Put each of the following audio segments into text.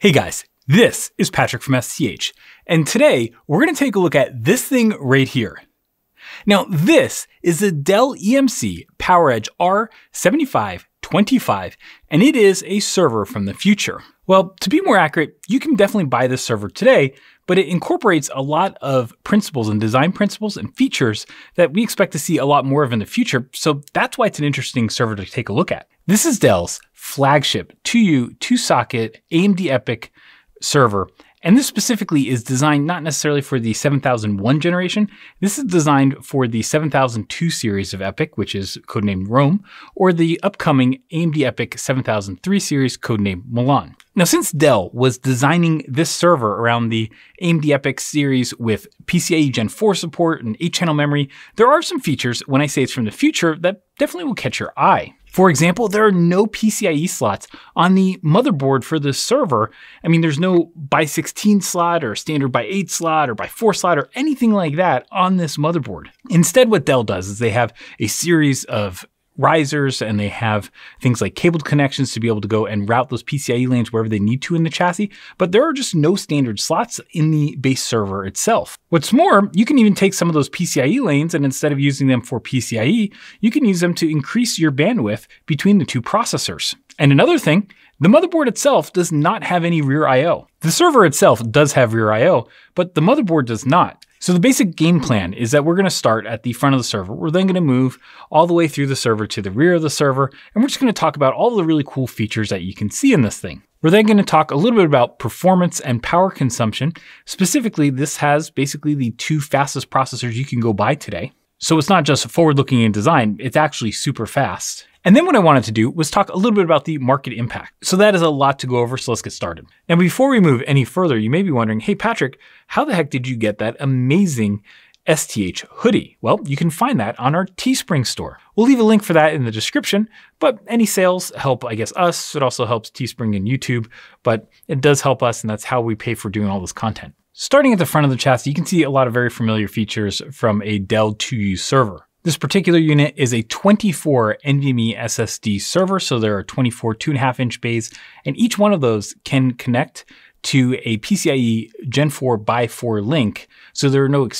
Hey guys, this is Patrick from SCH, and today we're going to take a look at this thing right here. Now this is the Dell EMC PowerEdge R7525, and it is a server from the future. Well, to be more accurate, you can definitely buy this server today, but it incorporates a lot of principles and design principles and features that we expect to see a lot more of in the future, so that's why it's an interesting server to take a look at. This is Dell's flagship 2U two socket AMD EPIC server. And this specifically is designed not necessarily for the 7001 generation. This is designed for the 7002 series of EPIC, which is codenamed Rome, or the upcoming AMD EPIC 7003 series, codenamed Milan. Now, since Dell was designing this server around the AMD EPIC series with PCIe Gen 4 support and 8-channel memory, there are some features, when I say it's from the future, that definitely will catch your eye. For example, there are no PCIe slots on the motherboard for the server. I mean, there's no by 16 slot or standard by 8 slot or by 4 slot or anything like that on this motherboard. Instead, what Dell does is they have a series of risers and they have things like cabled connections to be able to go and route those PCIe lanes wherever they need to in the chassis, but there are just no standard slots in the base server itself. What's more, you can even take some of those PCIe lanes and instead of using them for PCIe, you can use them to increase your bandwidth between the two processors. And another thing the motherboard itself does not have any rear I.O. The server itself does have rear I.O., but the motherboard does not. So the basic game plan is that we're gonna start at the front of the server. We're then gonna move all the way through the server to the rear of the server, and we're just gonna talk about all the really cool features that you can see in this thing. We're then gonna talk a little bit about performance and power consumption. Specifically, this has basically the two fastest processors you can go buy today. So it's not just forward looking in design, it's actually super fast. And then what I wanted to do was talk a little bit about the market impact. So that is a lot to go over, so let's get started. Now, before we move any further, you may be wondering, hey, Patrick, how the heck did you get that amazing STH hoodie? Well, you can find that on our Teespring store. We'll leave a link for that in the description, but any sales help, I guess, us. It also helps Teespring and YouTube, but it does help us, and that's how we pay for doing all this content. Starting at the front of the chassis, you can see a lot of very familiar features from a Dell 2U server. This particular unit is a 24 NVMe SSD server, so there are 24 two and a half inch bays, and each one of those can connect to a PCIe Gen 4 x 4 link, so there are no like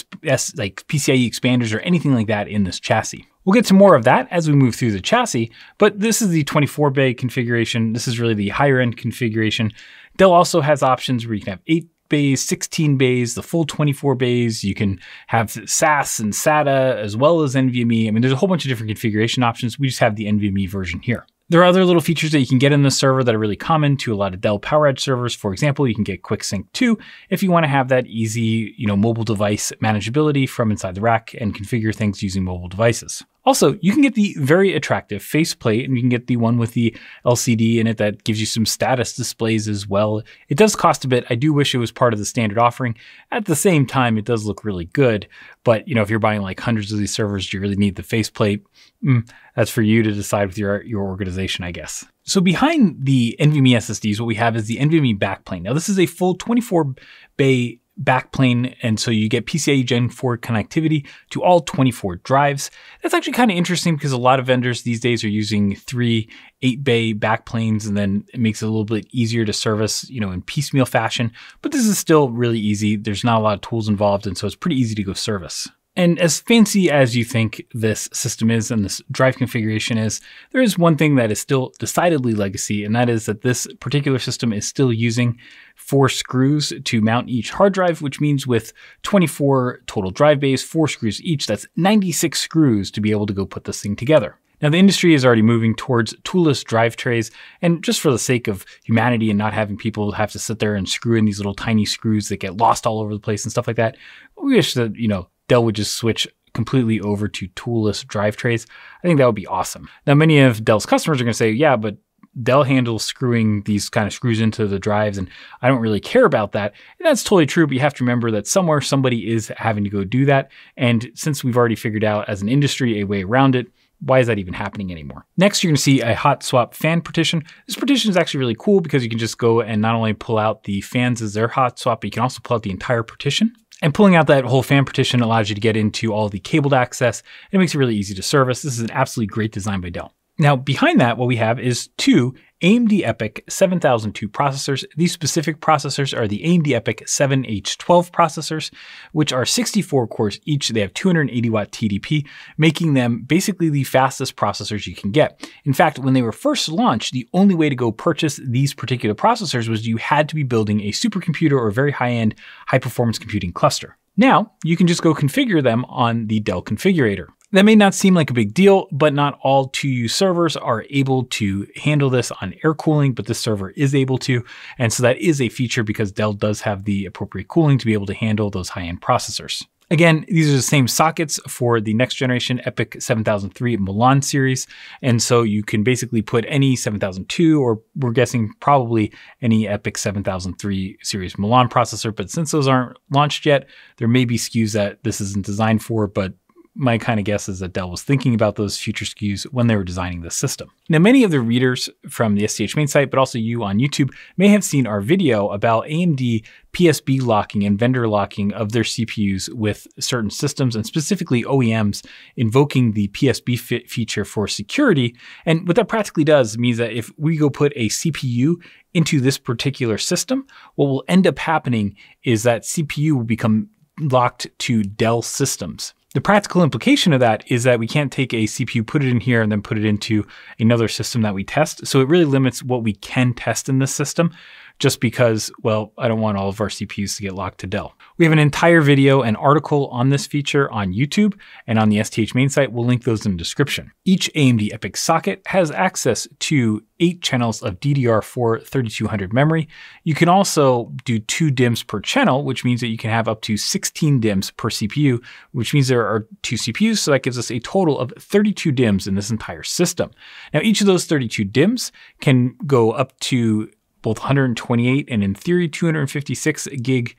PCIe expanders or anything like that in this chassis. We'll get to more of that as we move through the chassis, but this is the 24 bay configuration. This is really the higher end configuration. Dell also has options where you can have eight bays, 16 bays, the full 24 bays. You can have SAS and SATA as well as NVMe. I mean, there's a whole bunch of different configuration options. We just have the NVMe version here. There are other little features that you can get in the server that are really common to a lot of Dell PowerEdge servers. For example, you can get QuickSync 2 if you want to have that easy, you know, mobile device manageability from inside the rack and configure things using mobile devices. Also, you can get the very attractive faceplate and you can get the one with the LCD in it that gives you some status displays as well. It does cost a bit. I do wish it was part of the standard offering. At the same time, it does look really good. But you know, if you're buying like hundreds of these servers, do you really need the faceplate? Mm, that's for you to decide with your, your organization, I guess. So behind the NVMe SSDs, what we have is the NVMe backplane. Now this is a full 24 bay backplane. And so you get PCIe Gen 4 connectivity to all 24 drives. That's actually kind of interesting because a lot of vendors these days are using three eight bay backplanes and then it makes it a little bit easier to service, you know, in piecemeal fashion. But this is still really easy. There's not a lot of tools involved. And so it's pretty easy to go service. And as fancy as you think this system is and this drive configuration is, there is one thing that is still decidedly legacy, and that is that this particular system is still using four screws to mount each hard drive, which means with 24 total drive bays, four screws each, that's 96 screws to be able to go put this thing together. Now, the industry is already moving towards toolless drive trays, and just for the sake of humanity and not having people have to sit there and screw in these little tiny screws that get lost all over the place and stuff like that, we wish that, you know, Dell would just switch completely over to toolless drive trays. I think that would be awesome. Now, many of Dell's customers are going to say, yeah, but Dell handles screwing these kind of screws into the drives, and I don't really care about that. And that's totally true, but you have to remember that somewhere somebody is having to go do that. And since we've already figured out as an industry a way around it, why is that even happening anymore? Next, you're gonna see a hot swap fan partition. This partition is actually really cool because you can just go and not only pull out the fans as they're hot swap, but you can also pull out the entire partition. And pulling out that whole fan partition allows you to get into all the cabled access. And it makes it really easy to service. This is an absolutely great design by Dell. Now behind that, what we have is two AMD EPIC 7002 processors. These specific processors are the AMD EPIC 7H12 processors, which are 64 cores each. They have 280 watt TDP, making them basically the fastest processors you can get. In fact, when they were first launched, the only way to go purchase these particular processors was you had to be building a supercomputer or a very high-end high-performance computing cluster. Now, you can just go configure them on the Dell configurator. That may not seem like a big deal, but not all 2U servers are able to handle this on air cooling, but this server is able to. And so that is a feature because Dell does have the appropriate cooling to be able to handle those high-end processors. Again, these are the same sockets for the next generation EPIC 7003 Milan series. And so you can basically put any 7002 or we're guessing probably any EPIC 7003 series Milan processor. But since those aren't launched yet, there may be SKUs that this isn't designed for, but my kind of guess is that Dell was thinking about those future SKUs when they were designing this system. Now, many of the readers from the STH main site, but also you on YouTube, may have seen our video about AMD PSB locking and vendor locking of their CPUs with certain systems and specifically OEMs invoking the PSB feature for security. And what that practically does means that if we go put a CPU into this particular system, what will end up happening is that CPU will become locked to Dell systems. The practical implication of that is that we can't take a CPU, put it in here, and then put it into another system that we test. So it really limits what we can test in this system, just because, well, I don't want all of our CPUs to get locked to Dell. We have an entire video and article on this feature on YouTube and on the STH main site. We'll link those in the description. Each AMD EPIC socket has access to eight channels of DDR4 3200 memory. You can also do two DIMMs per channel, which means that you can have up to 16 DIMMs per CPU, which means there are two CPUs, so that gives us a total of 32 DIMMs in this entire system. Now, each of those 32 DIMMs can go up to both 128 and in theory 256 gig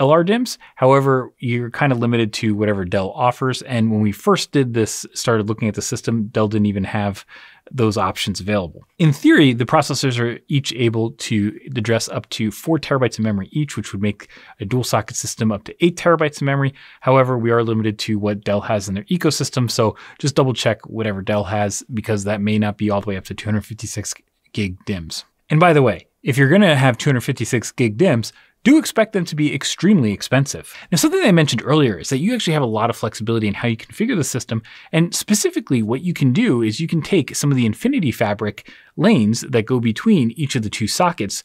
LR DIMMs. However, you're kind of limited to whatever Dell offers. And when we first did this, started looking at the system, Dell didn't even have those options available. In theory, the processors are each able to address up to four terabytes of memory each, which would make a dual socket system up to eight terabytes of memory. However, we are limited to what Dell has in their ecosystem. So just double check whatever Dell has because that may not be all the way up to 256 gig DIMMs. And by the way, if you're going to have 256 gig DIMMs, do expect them to be extremely expensive. Now, something I mentioned earlier is that you actually have a lot of flexibility in how you configure the system. And specifically, what you can do is you can take some of the Infinity Fabric lanes that go between each of the two sockets,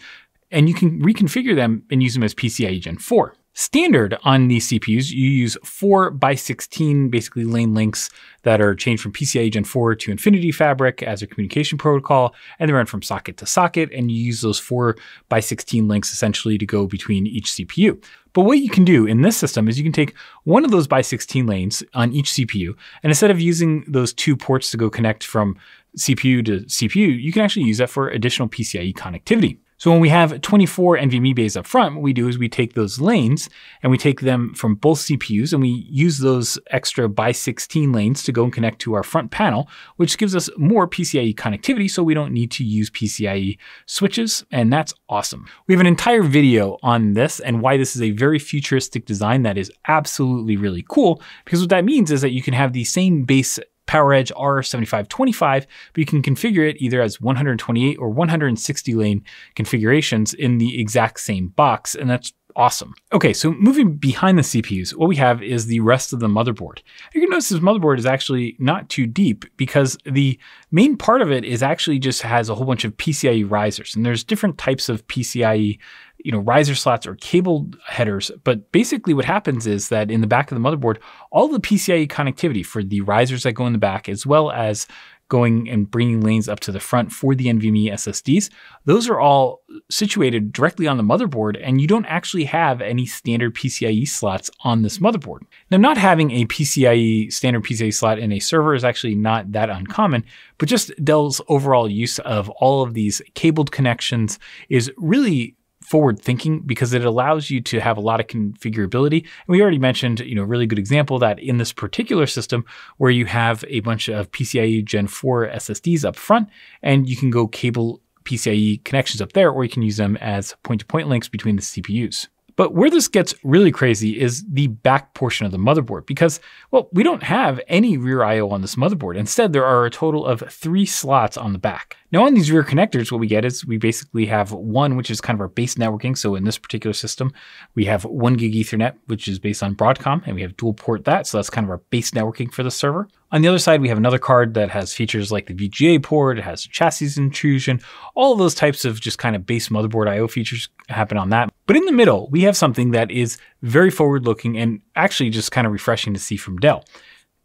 and you can reconfigure them and use them as PCIe Gen 4 standard on these CPUs, you use 4 by 16 basically lane links that are changed from PCIe Gen 4 to Infinity Fabric as a communication protocol, and they run from socket to socket, and you use those 4 by 16 links essentially to go between each CPU. But what you can do in this system is you can take one of those by 16 lanes on each CPU, and instead of using those two ports to go connect from CPU to CPU, you can actually use that for additional PCIe connectivity. So when we have 24 NVMe bays up front, what we do is we take those lanes and we take them from both CPUs and we use those extra by 16 lanes to go and connect to our front panel, which gives us more PCIe connectivity so we don't need to use PCIe switches, and that's awesome. We have an entire video on this and why this is a very futuristic design that is absolutely really cool, because what that means is that you can have the same base PowerEdge R7525, but you can configure it either as 128 or 160 lane configurations in the exact same box, and that's awesome. Okay, so moving behind the CPUs, what we have is the rest of the motherboard. You can notice this motherboard is actually not too deep because the main part of it is actually just has a whole bunch of PCIe risers, and there's different types of PCIe you know, riser slots or cable headers. But basically what happens is that in the back of the motherboard, all the PCIe connectivity for the risers that go in the back, as well as going and bringing lanes up to the front for the NVMe SSDs, those are all situated directly on the motherboard and you don't actually have any standard PCIe slots on this motherboard. Now, not having a PCIe, standard PCIe slot in a server is actually not that uncommon, but just Dell's overall use of all of these cabled connections is really forward thinking because it allows you to have a lot of configurability. And we already mentioned, you know, a really good example that in this particular system where you have a bunch of PCIe Gen 4 SSDs up front and you can go cable PCIe connections up there, or you can use them as point to point links between the CPUs. But where this gets really crazy is the back portion of the motherboard because, well, we don't have any rear IO on this motherboard. Instead, there are a total of three slots on the back. Now on these rear connectors, what we get is we basically have one, which is kind of our base networking. So in this particular system, we have one gig ethernet, which is based on Broadcom, and we have dual port that. So that's kind of our base networking for the server. On the other side, we have another card that has features like the VGA port, it has chassis intrusion, all those types of just kind of base motherboard IO features happen on that. But in the middle, we have something that is very forward looking and actually just kind of refreshing to see from Dell.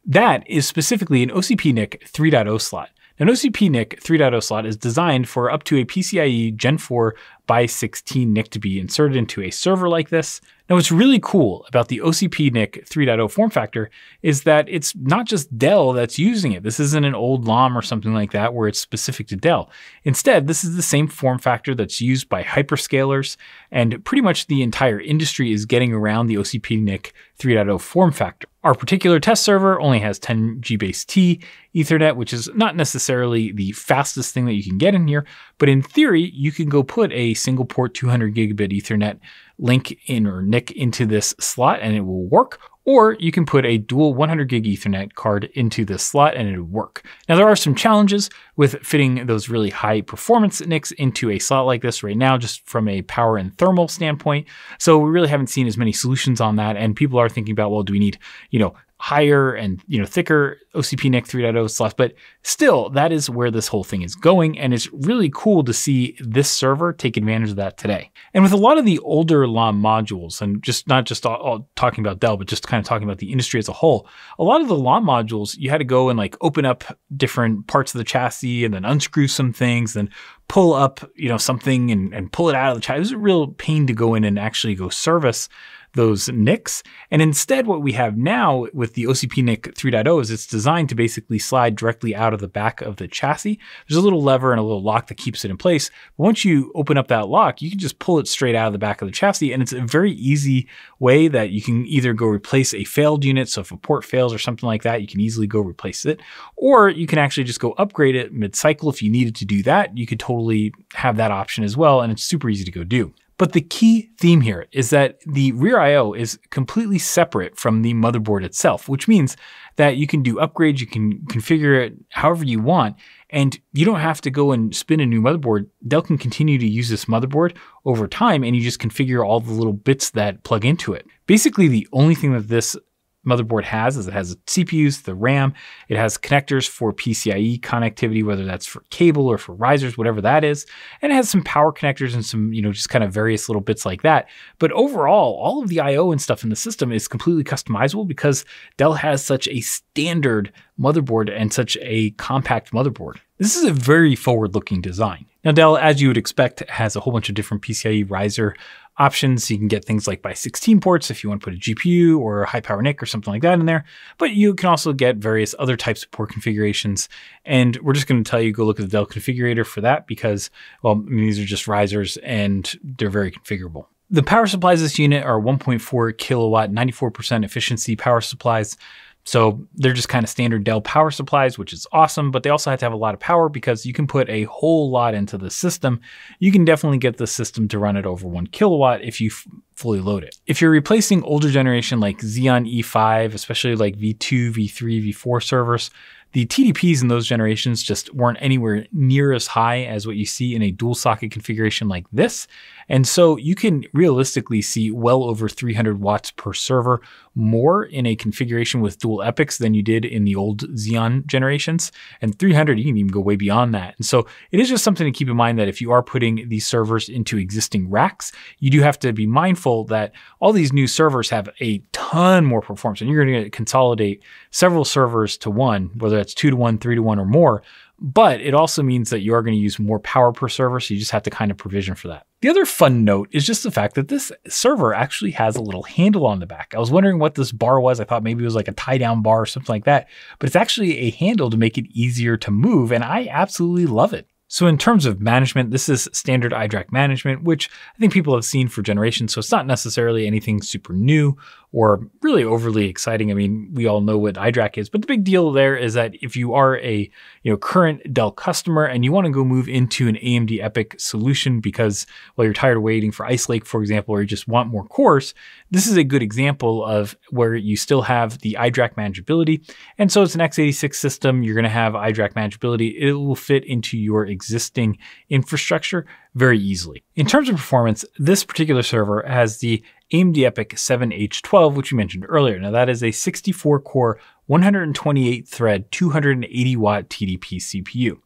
That is specifically an OCP NIC 3.0 slot. An OCP NIC 3.0 slot is designed for up to a PCIe Gen 4 by 16 NIC to be inserted into a server like this. Now, what's really cool about the OCP NIC 3.0 form factor is that it's not just Dell that's using it. This isn't an old LOM or something like that where it's specific to Dell. Instead, this is the same form factor that's used by hyperscalers, and pretty much the entire industry is getting around the OCP NIC 3.0 form factor. Our particular test server only has 10 GBASE-T Ethernet, which is not necessarily the fastest thing that you can get in here, but in theory, you can go put a single port 200 gigabit Ethernet link in or NIC into this slot and it will work, or you can put a dual 100 gig Ethernet card into this slot and it would work. Now there are some challenges with fitting those really high performance NICs into a slot like this right now, just from a power and thermal standpoint. So we really haven't seen as many solutions on that. And people are thinking about, well, do we need, you know, higher and you know thicker OCPNIC 3.0 slots, but still that is where this whole thing is going, and it's really cool to see this server take advantage of that today. And with a lot of the older LAM modules, and just not just all, all talking about Dell, but just kind of talking about the industry as a whole, a lot of the LAM modules you had to go and like open up different parts of the chassis and then unscrew some things, then pull up you know something and, and pull it out of the chassis. It was a real pain to go in and actually go service those nicks. And instead, what we have now with the OCP NIC 3.0 is it's designed to basically slide directly out of the back of the chassis. There's a little lever and a little lock that keeps it in place. But once you open up that lock, you can just pull it straight out of the back of the chassis. And it's a very easy way that you can either go replace a failed unit. So if a port fails or something like that, you can easily go replace it. Or you can actually just go upgrade it mid cycle. If you needed to do that, you could totally have that option as well. And it's super easy to go do. But the key theme here is that the rear I.O. is completely separate from the motherboard itself, which means that you can do upgrades, you can configure it however you want, and you don't have to go and spin a new motherboard. Dell can continue to use this motherboard over time, and you just configure all the little bits that plug into it. Basically, the only thing that this motherboard has is it has CPUs, the RAM, it has connectors for PCIe connectivity, whether that's for cable or for risers, whatever that is, and it has some power connectors and some, you know, just kind of various little bits like that. But overall, all of the IO and stuff in the system is completely customizable because Dell has such a standard motherboard and such a compact motherboard. This is a very forward looking design. Now Dell, as you would expect, has a whole bunch of different PCIe riser options. So you can get things like by 16 ports if you want to put a GPU or a high power NIC or something like that in there. But you can also get various other types of port configurations. And we're just going to tell you go look at the Dell configurator for that because, well, I mean, these are just risers and they're very configurable. The power supplies this unit are 1.4 kilowatt, 94% efficiency power supplies. So they're just kind of standard Dell power supplies, which is awesome, but they also have to have a lot of power because you can put a whole lot into the system. You can definitely get the system to run at over one kilowatt if you fully load it. If you're replacing older generation like Xeon E5, especially like V2, V3, V4 servers, the TDPs in those generations just weren't anywhere near as high as what you see in a dual socket configuration like this. And so you can realistically see well over 300 watts per server, more in a configuration with dual epics than you did in the old Xeon generations. And 300, you can even go way beyond that. And so it is just something to keep in mind that if you are putting these servers into existing racks, you do have to be mindful that all these new servers have a ton more performance and you're going to consolidate several servers to one, whether that's two to one, three to one, or more. But it also means that you are going to use more power per server. So you just have to kind of provision for that. The other fun note is just the fact that this server actually has a little handle on the back. I was wondering what this bar was. I thought maybe it was like a tie down bar or something like that, but it's actually a handle to make it easier to move. And I absolutely love it. So in terms of management, this is standard iDRAC management, which I think people have seen for generations, so it's not necessarily anything super new or really overly exciting. I mean, we all know what iDRAC is, but the big deal there is that if you are a you know current Dell customer and you want to go move into an AMD EPIC solution because well you're tired of waiting for Ice Lake, for example, or you just want more cores, this is a good example of where you still have the iDRAC manageability. And so it's an x86 system. You're going to have iDRAC manageability. It will fit into your existing infrastructure very easily. In terms of performance, this particular server has the AMD EPIC 7H12, which we mentioned earlier. Now that is a 64 core, 128 thread, 280 watt TDP CPU.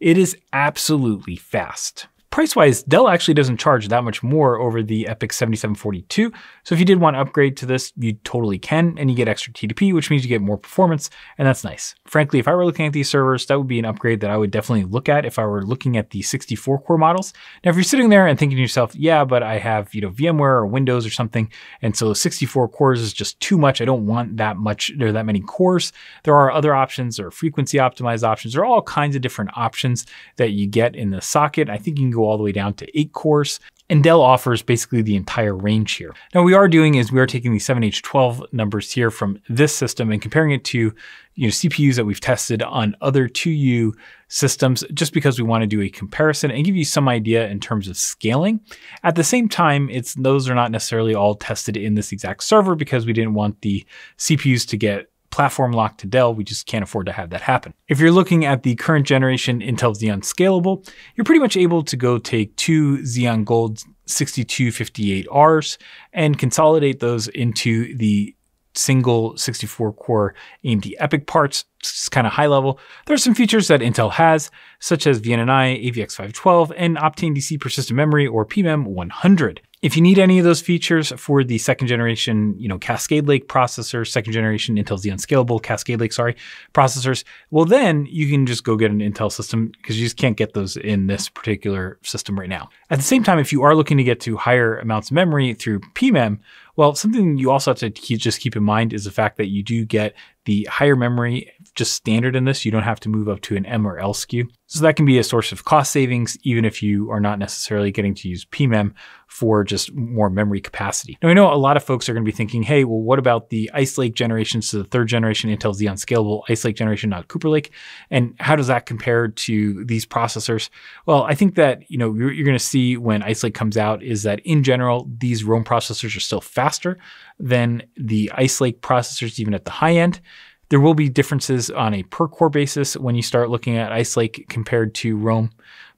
It is absolutely fast. Price-wise, Dell actually doesn't charge that much more over the EPIC 7742, so if you did want to upgrade to this, you totally can, and you get extra TDP, which means you get more performance, and that's nice. Frankly, if I were looking at these servers, that would be an upgrade that I would definitely look at if I were looking at the 64 core models. Now, if you're sitting there and thinking to yourself, yeah, but I have, you know, VMware or Windows or something, and so 64 cores is just too much. I don't want that much or that many cores. There are other options or frequency optimized options. There are all kinds of different options that you get in the socket. I think you can go all the way down to eight cores. And Dell offers basically the entire range here. Now what we are doing is we are taking the 7H12 numbers here from this system and comparing it to you know, CPUs that we've tested on other 2U systems just because we want to do a comparison and give you some idea in terms of scaling. At the same time, it's those are not necessarily all tested in this exact server because we didn't want the CPUs to get platform lock to Dell. We just can't afford to have that happen. If you're looking at the current generation Intel Xeon Scalable, you're pretty much able to go take two Xeon Gold 6258Rs and consolidate those into the single 64 core AMD EPIC parts, it's kind of high level. There are some features that Intel has, such as VNNI, AVX512, and Optane DC persistent memory or PMEM 100. If you need any of those features for the second generation, you know, Cascade Lake processors, second generation Intel's the unscalable Cascade Lake, sorry, processors, well then you can just go get an Intel system because you just can't get those in this particular system right now. At the same time, if you are looking to get to higher amounts of memory through PMEM, well, something you also have to keep, just keep in mind is the fact that you do get the higher memory just standard in this. You don't have to move up to an M or L SKU. So that can be a source of cost savings, even if you are not necessarily getting to use PMEM for just more memory capacity. Now, I know a lot of folks are going to be thinking, hey, well, what about the Ice Lake generations to the third generation Intel Xeon Scalable Ice Lake generation, not Cooper Lake? And how does that compare to these processors? Well, I think that, you know, you're, you're going to see when Ice Lake comes out is that in general, these Rome processors are still faster than the Ice Lake processors, even at the high end. There will be differences on a per core basis when you start looking at Ice Lake compared to Rome.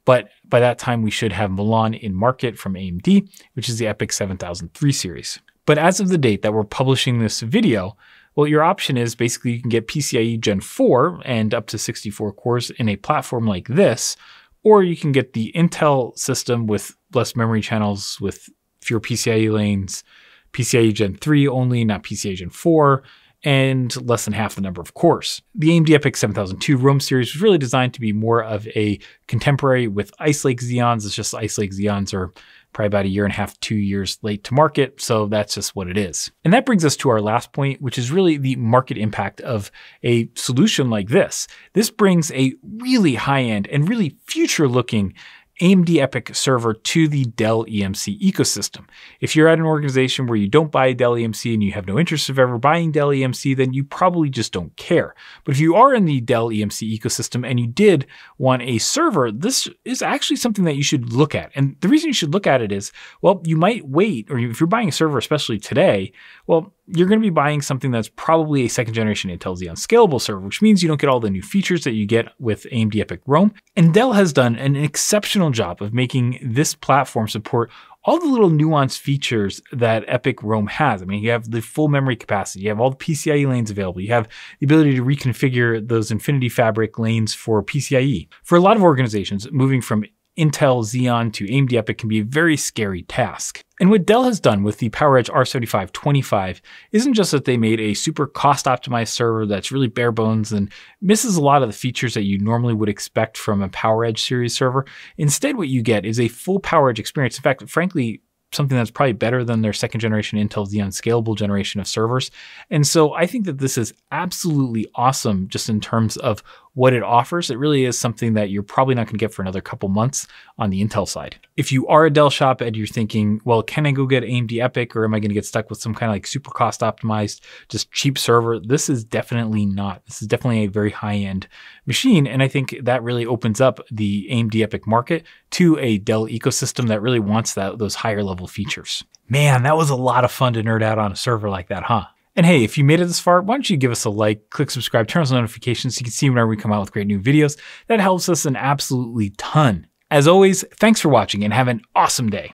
But by that time, we should have Milan in market from AMD, which is the EPIC 7003 series. But as of the date that we're publishing this video, well, your option is basically you can get PCIe Gen 4 and up to 64 cores in a platform like this, or you can get the Intel system with less memory channels, with fewer PCIe lanes, PCIe Gen 3 only, not PCIe Gen 4, and less than half the number of cores. The AMD EPIC 7002 Rome series was really designed to be more of a contemporary with Ice Lake Xeons. It's just Ice Lake Xeons are probably about a year and a half, two years late to market. So that's just what it is. And that brings us to our last point, which is really the market impact of a solution like this. This brings a really high end and really future looking AMD EPIC server to the Dell EMC ecosystem. If you're at an organization where you don't buy Dell EMC and you have no interest of ever buying Dell EMC, then you probably just don't care. But if you are in the Dell EMC ecosystem and you did want a server, this is actually something that you should look at. And the reason you should look at it is, well, you might wait, or if you're buying a server, especially today, well, you're going to be buying something that's probably a second generation Intel Xeon Scalable server, which means you don't get all the new features that you get with AMD Epic Rome. And Dell has done an exceptional job of making this platform support all the little nuanced features that Epic Rome has. I mean, you have the full memory capacity, you have all the PCIe lanes available, you have the ability to reconfigure those Infinity Fabric lanes for PCIe. For a lot of organizations, moving from Intel Xeon to AMD EPIC can be a very scary task. And what Dell has done with the PowerEdge r 7525 isn't just that they made a super cost optimized server that's really bare bones and misses a lot of the features that you normally would expect from a PowerEdge series server. Instead, what you get is a full PowerEdge experience. In fact, frankly, something that's probably better than their second generation Intel Xeon scalable generation of servers. And so I think that this is absolutely awesome just in terms of what it offers, it really is something that you're probably not going to get for another couple months on the Intel side. If you are a Dell shop and you're thinking, well, can I go get AMD Epic or am I going to get stuck with some kind of like super cost optimized, just cheap server? This is definitely not. This is definitely a very high end machine. And I think that really opens up the AMD Epic market to a Dell ecosystem that really wants that, those higher level features. Man, that was a lot of fun to nerd out on a server like that, huh? And hey, if you made it this far, why don't you give us a like, click subscribe, turn on notifications so you can see whenever we come out with great new videos. That helps us an absolutely ton. As always, thanks for watching and have an awesome day.